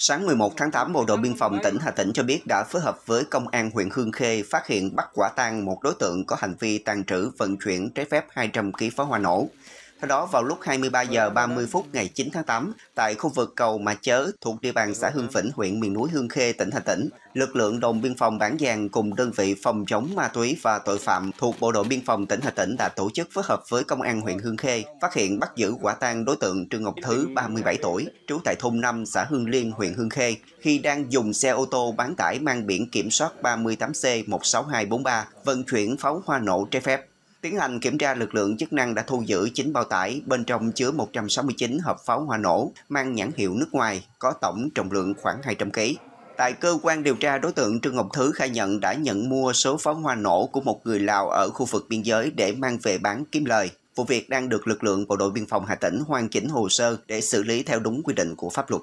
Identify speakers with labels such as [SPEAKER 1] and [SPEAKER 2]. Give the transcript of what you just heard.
[SPEAKER 1] Sáng 11 tháng 8, Bộ đội Biên phòng tỉnh Hà Tĩnh cho biết đã phối hợp với Công an huyện Hương Khê phát hiện bắt quả tang một đối tượng có hành vi tàn trữ vận chuyển trái phép 200 kg pháo hoa nổ. Theo đó, vào lúc 23 giờ 30 phút ngày 9 tháng 8, tại khu vực cầu Mà Chớ thuộc địa bàn xã Hương Vĩnh huyện miền núi Hương Khê, tỉnh Hà Tĩnh, lực lượng đồn biên phòng Bản Giang cùng đơn vị phòng chống ma túy và tội phạm thuộc Bộ đội biên phòng tỉnh Hà Tĩnh đã tổ chức phối hợp với công an huyện Hương Khê phát hiện bắt giữ quả tang đối tượng Trương Ngọc Thứ, 37 tuổi, trú tại thôn 5, xã Hương Liên, huyện Hương Khê, khi đang dùng xe ô tô bán tải mang biển kiểm soát 38C16243 vận chuyển pháo hoa nổ trái phép. Tiến hành kiểm tra lực lượng chức năng đã thu giữ 9 bao tải bên trong chứa 169 hộp pháo hoa nổ mang nhãn hiệu nước ngoài có tổng trọng lượng khoảng 200 kg. Tại cơ quan điều tra, đối tượng Trương Ngọc Thứ khai nhận đã nhận mua số pháo hoa nổ của một người Lào ở khu vực biên giới để mang về bán kiếm lời. Vụ việc đang được lực lượng Bộ đội Biên phòng Hà Tĩnh hoàn chỉnh hồ sơ để xử lý theo đúng quy định của pháp luật.